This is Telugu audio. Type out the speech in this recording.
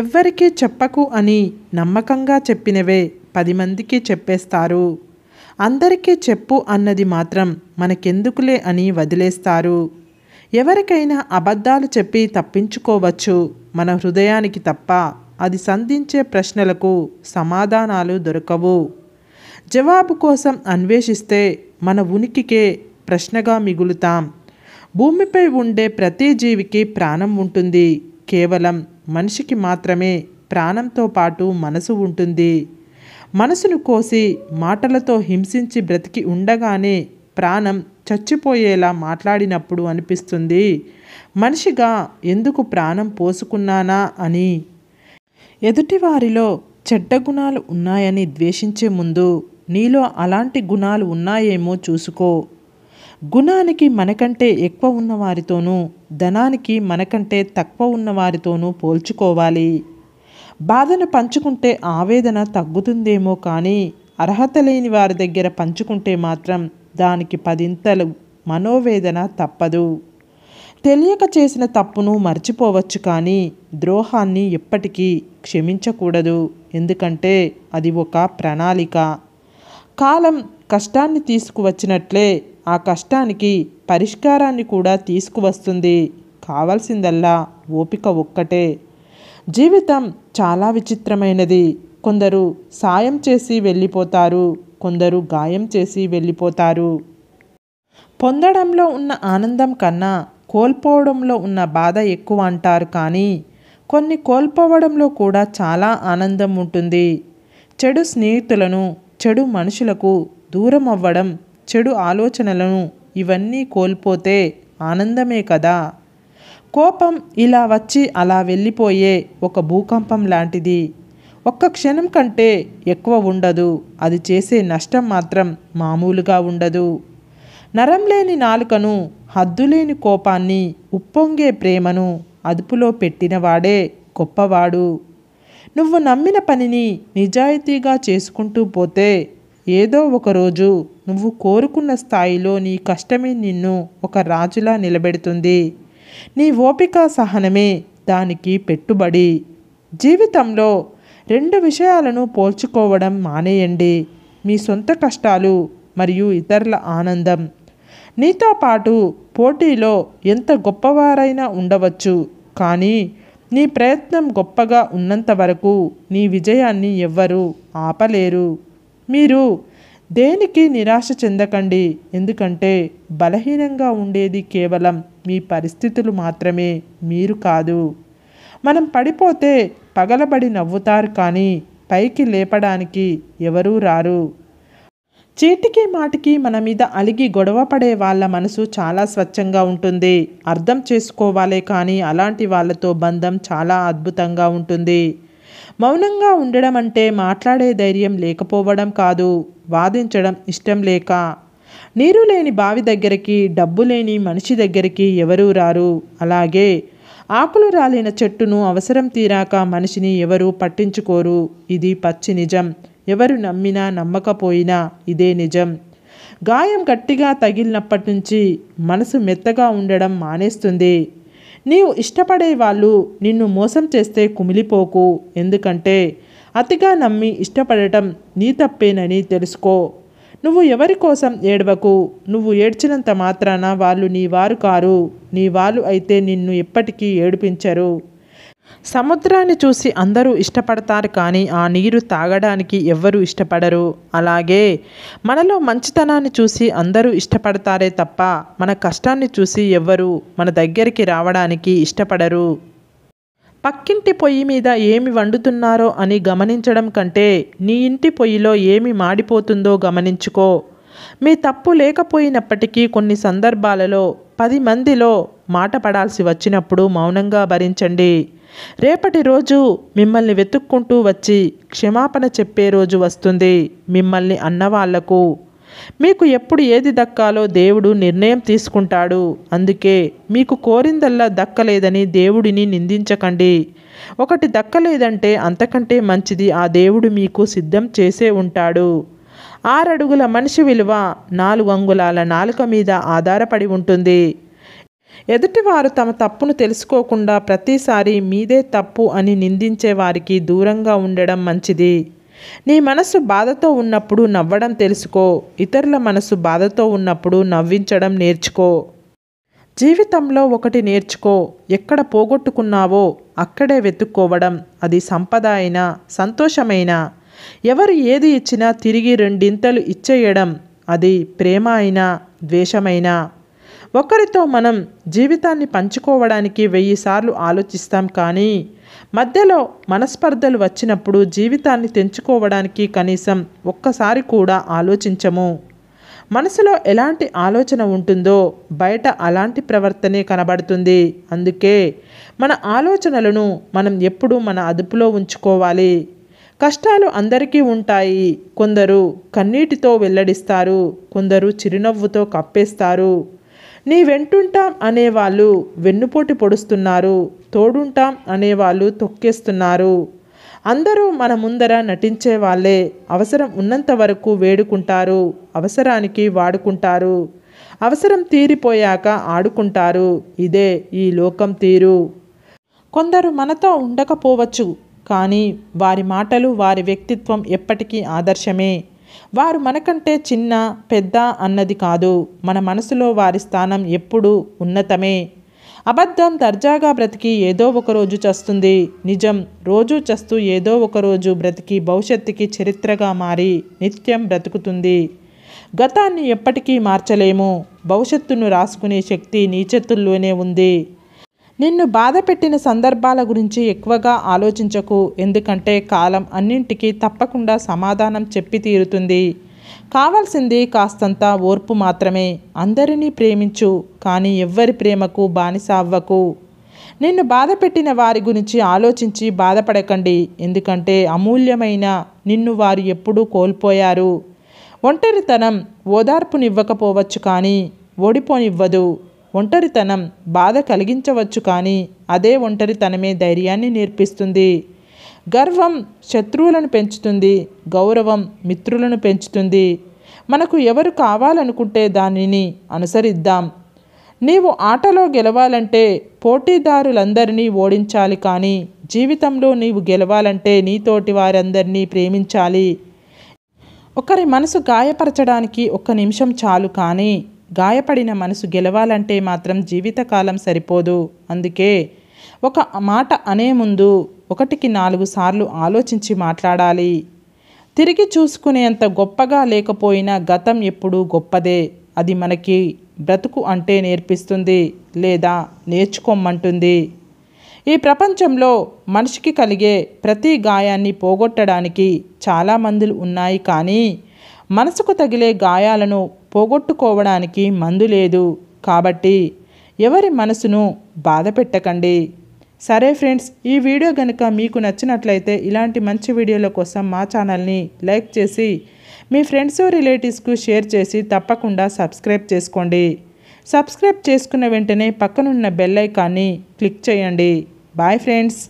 ఎవ్వరికీ చెప్పకు అని నమ్మకంగా చెప్పినవే పది మందికి చెప్పేస్తారు అందరికీ చెప్పు అన్నది మాత్రం మనకెందుకులే అని వదిలేస్తారు ఎవరికైనా అబద్ధాలు చెప్పి తప్పించుకోవచ్చు మన హృదయానికి తప్ప అది సంధించే ప్రశ్నలకు సమాధానాలు దొరకవు జవాబు కోసం అన్వేషిస్తే మన ఉనికికే ప్రశ్నగా మిగులుతాం భూమిపై ఉండే ప్రతి జీవికి ప్రాణం ఉంటుంది కేవలం మనిషికి మాత్రమే ప్రాణంతో పాటు మనసు ఉంటుంది మనసును కోసి మాటలతో హింసించి బ్రతికి ఉండగానే ప్రాణం చచ్చిపోయేలా మాట్లాడినప్పుడు అనిపిస్తుంది మనిషిగా ఎందుకు ప్రాణం పోసుకున్నానా అని ఎదుటివారిలో చెడ్డ గుణాలు ఉన్నాయని ద్వేషించే ముందు నీలో అలాంటి గుణాలు ఉన్నాయేమో చూసుకో గుణానికి మనకంటే ఎక్కువ ఉన్నవారితోనూ ధనానికి మనకంటే తక్కువ ఉన్నవారితోనూ పోల్చుకోవాలి బాధను పంచుకుంటే ఆవేదన తగ్గుతుందేమో కానీ అర్హత లేని వారి దగ్గర పంచుకుంటే మాత్రం దానికి పదింతలు మనోవేదన తప్పదు తెలియక చేసిన తప్పును మర్చిపోవచ్చు కానీ ద్రోహాన్ని ఎప్పటికీ క్షమించకూడదు ఎందుకంటే అది ఒక ప్రణాళిక కాలం కష్టాన్ని తీసుకువచ్చినట్లే ఆ కష్టానికి పరిష్కారాన్ని కూడా తీసుకువస్తుంది కావాల్సిందల్లా ఓపిక ఒక్కటే జీవితం చాలా విచిత్రమైనది కొందరు సాయం చేసి వెళ్ళిపోతారు కొందరు గాయం చేసి వెళ్ళిపోతారు పొందడంలో ఉన్న ఆనందం కన్నా కోల్పోవడంలో ఉన్న బాధ ఎక్కువ అంటారు కానీ కొన్ని కోల్పోవడంలో కూడా చాలా ఆనందం ఉంటుంది చెడు స్నేహితులను చెడు మనుషులకు దూరం అవ్వడం చెడు ఆలోచనలను ఇవన్నీ కోల్పోతే ఆనందమే కదా కోపం ఇలా వచ్చి అలా వెళ్ళిపోయే ఒక భూకంపం లాంటిది ఒక్క క్షణం కంటే ఎక్కువ ఉండదు అది చేసే నష్టం మాత్రం మామూలుగా ఉండదు నరం లేని నాలుకను హద్దులేని కోపాన్ని ఉప్పొంగే ప్రేమను అదుపులో పెట్టినవాడే గొప్పవాడు నువ్వు నమ్మిన పనిని నిజాయితీగా చేసుకుంటూ పోతే ఏదో ఒకరోజు నువ్వు కోరుకున్న స్థాయిలో నీ కష్టమే నిన్ను ఒక రాజులా నిలబెడుతుంది నీ ఓపిక సహనమే దానికి పెట్టుబడి జీవితంలో రెండు విషయాలను పోల్చుకోవడం మానేయండి మీ సొంత కష్టాలు మరియు ఇతరుల ఆనందం నీతో పాటు పోటీలో ఎంత గొప్పవారైనా ఉండవచ్చు కానీ నీ ప్రయత్నం గొప్పగా ఉన్నంత వరకు నీ విజయాన్ని ఎవ్వరూ ఆపలేరు మీరు దేనికి నిరాశ చెందకండి ఎందుకంటే బలహీనంగా ఉండేది కేవలం మీ పరిస్థితులు మాత్రమే మీరు కాదు మనం పడిపోతే పగలబడి నవ్వుతారు కానీ పైకి లేపడానికి ఎవరూ రారు చీటికి మాటికి మన మీద అలిగి గొడవ పడే వాళ్ళ మనసు చాలా స్వచ్ఛంగా ఉంటుంది అర్థం చేసుకోవాలే కానీ అలాంటి వాళ్ళతో బంధం చాలా అద్భుతంగా ఉంటుంది మౌనంగా ఉండడం అంటే మాట్లాడే ధైర్యం లేకపోవడం కాదు వాదించడం ఇష్టం లేక నీరు లేని బావి దగ్గరికి డబ్బు లేని మనిషి దగ్గరికి ఎవరూ రారు అలాగే ఆకులు రాలిన చెట్టును అవసరం తీరాక మనిషిని ఎవరూ పట్టించుకోరు ఇది పచ్చి నిజం ఎవరు నమ్మినా నమ్మకపోయినా ఇదే నిజం గాయం గట్టిగా తగిలినప్పటి నుంచి మనసు మెత్తగా ఉండడం మానేస్తుంది నీవు ఇష్టపడే వాళ్ళు నిన్ను మోసం చేస్తే కుమిలిపోకు ఎందుకంటే అతిగా నమ్మి ఇష్టపడటం నీ తప్పేనని తెలుసుకో నువ్వు ఎవరి కోసం ఏడవకు నువ్వు ఏడ్చినంత మాత్రాన వాళ్ళు నీ వారు కారు నీ వాళ్ళు అయితే నిన్ను ఎప్పటికీ ఏడిపించరు సముద్రాన్ని చూసి అందరూ ఇష్టపడతారు కానీ ఆ నీరు తాగడానికి ఎవ్వరూ ఇష్టపడరు అలాగే మనలో మంచితనాన్ని చూసి అందరూ ఇష్టపడతారే తప్ప మన కష్టాన్ని చూసి ఎవ్వరూ మన దగ్గరికి రావడానికి ఇష్టపడరు పక్కింటి పొయ్యి మీద ఏమి వండుతున్నారో అని గమనించడం కంటే నీ ఇంటి పొయ్యిలో ఏమి మాడిపోతుందో గమనించుకో మీ తప్పు లేకపోయినప్పటికీ కొన్ని సందర్భాలలో పది మందిలో మాట పడాల్సి వచ్చినప్పుడు మౌనంగా భరించండి రేపటి రోజు మిమ్మల్ని వెతుక్కుంటూ వచ్చి క్షమాపణ చెప్పే రోజు వస్తుంది మిమ్మల్ని అన్నవాళ్లకు మీకు ఎప్పుడు ఏది దక్కాలో దేవుడు నిర్ణయం తీసుకుంటాడు అందుకే మీకు కోరిందల్లా దక్కలేదని దేవుడిని నిందించకండి ఒకటి దక్కలేదంటే అంతకంటే మంచిది ఆ దేవుడు మీకు సిద్ధం చేసే ఉంటాడు ఆరడుగుల మనిషి విలువ నాలుగు అంగుళాల నాలుక మీద ఆధారపడి ఉంటుంది ఎదుటివారు తమ తప్పును తెలుసుకోకుండా ప్రతిసారి మీదే తప్పు అని నిందించే వారికి దూరంగా ఉండడం మంచిది నీ మనసు బాధతో ఉన్నప్పుడు నవ్వడం తెలుసుకో ఇతరుల మనసు బాధతో ఉన్నప్పుడు నవ్వించడం నేర్చుకో జీవితంలో ఒకటి నేర్చుకో ఎక్కడ పోగొట్టుకున్నావో అక్కడే వెతుక్కోవడం అది సంపద అయినా సంతోషమైనా ఎవరు ఏది ఇచ్చినా తిరిగి రెండింతలు ఇచ్చేయడం అది ప్రేమ అయినా ద్వేషమైనా ఒకరితో మనం జీవితాన్ని పంచుకోవడానికి వెయ్యిసార్లు ఆలోచిస్తాం కానీ మధ్యలో మనస్పర్ధలు వచ్చినప్పుడు జీవితాన్ని తెంచుకోవడానికి కనీసం ఒక్కసారి కూడా ఆలోచించము మనసులో ఎలాంటి ఆలోచన ఉంటుందో బయట అలాంటి ప్రవర్తనే కనబడుతుంది అందుకే మన ఆలోచనలను మనం ఎప్పుడూ మన అదుపులో ఉంచుకోవాలి కష్టాలు అందరికీ ఉంటాయి కొందరు కన్నీటితో వెల్లడిస్తారు కొందరు చిరునవ్వుతో కప్పేస్తారు నీ వెంటుంటాం అనేవాళ్ళు వెన్నుపోటు పొడుస్తున్నారు తోడుంటాం అనేవాళ్ళు తొక్కేస్తున్నారు అందరూ మన ముందర నటించే వాళ్ళే అవసరం ఉన్నంత వరకు వేడుకుంటారు అవసరానికి వాడుకుంటారు అవసరం తీరిపోయాక ఆడుకుంటారు ఇదే ఈ లోకం తీరు కొందరు మనతో ఉండకపోవచ్చు కానీ వారి మాటలు వారి వ్యక్తిత్వం ఎప్పటికీ ఆదర్శమే వారు మనకంటే చిన్న పెద్ద అన్నది కాదు మన మనసులో వారి స్థానం ఎప్పుడూ ఉన్నతమే అబద్ధం దర్జాగా బ్రతికి ఏదో ఒకరోజు చస్తుంది నిజం రోజు చస్తూ ఏదో ఒకరోజు బ్రతికి భవిష్యత్తుకి చరిత్రగా మారి నిత్యం బ్రతుకుతుంది గతాన్ని ఎప్పటికీ మార్చలేము భవిష్యత్తును రాసుకునే శక్తి నీచెత్తుల్లోనే ఉంది నిన్ను బాధ పెట్టిన సందర్భాల గురించి ఎక్కువగా ఆలోచించకు ఎందుకంటే కాలం అన్నింటికీ తప్పకుండా సమాధానం చెప్పి తీరుతుంది కావాల్సింది కాస్తంత ఓర్పు మాత్రమే అందరినీ ప్రేమించు కానీ ఎవ్వరి ప్రేమకు బానిస అవ్వకు నిన్ను బాధ పెట్టిన వారి గురించి ఆలోచించి బాధపడకండి ఎందుకంటే అమూల్యమైన నిన్ను వారు ఎప్పుడూ కోల్పోయారు ఒంటరితనం ఓదార్పునివ్వకపోవచ్చు కానీ ఓడిపోనివ్వదు ఒంటరితనం బాధ కలిగించవచ్చు కానీ అదే ఒంటరితనమే ధైర్యాన్ని నేర్పిస్తుంది గర్వం శత్రువులను పెంచుతుంది గౌరవం మిత్రులను పెంచుతుంది మనకు ఎవరు కావాలనుకుంటే దానిని అనుసరిద్దాం నీవు ఆటలో గెలవాలంటే పోటీదారులందరినీ ఓడించాలి కానీ జీవితంలో నీవు గెలవాలంటే నీతోటి వారందరినీ ప్రేమించాలి ఒకరి మనసు గాయపరచడానికి ఒక్క నిమిషం చాలు కానీ గాయపడిన మనసు గెలవాలంటే మాత్రం జీవితకాలం సరిపోదు అందుకే ఒక మాట అనే ముందు ఒకటికి నాలుగు సార్లు ఆలోచించి మాట్లాడాలి తిరిగి చూసుకునేంత గొప్పగా లేకపోయినా గతం ఎప్పుడూ గొప్పదే అది మనకి బ్రతుకు అంటే నేర్పిస్తుంది లేదా నేర్చుకోమంటుంది ఈ ప్రపంచంలో మనిషికి కలిగే ప్రతి గాయాన్ని పోగొట్టడానికి చాలా మందులు ఉన్నాయి కానీ మనసుకు తగిలే గాయాలను పోగొట్టుకోవడానికి మందు లేదు కాబట్టి ఎవరి మనసును బాధ పెట్టకండి సరే ఫ్రెండ్స్ ఈ వీడియో కనుక మీకు నచ్చినట్లయితే ఇలాంటి మంచి వీడియోల కోసం మా ఛానల్ని లైక్ చేసి మీ ఫ్రెండ్స్ రిలేటివ్స్కు షేర్ చేసి తప్పకుండా సబ్స్క్రైబ్ చేసుకోండి సబ్స్క్రైబ్ చేసుకున్న వెంటనే పక్కనున్న బెల్ ఐకాన్ని క్లిక్ చేయండి బాయ్ ఫ్రెండ్స్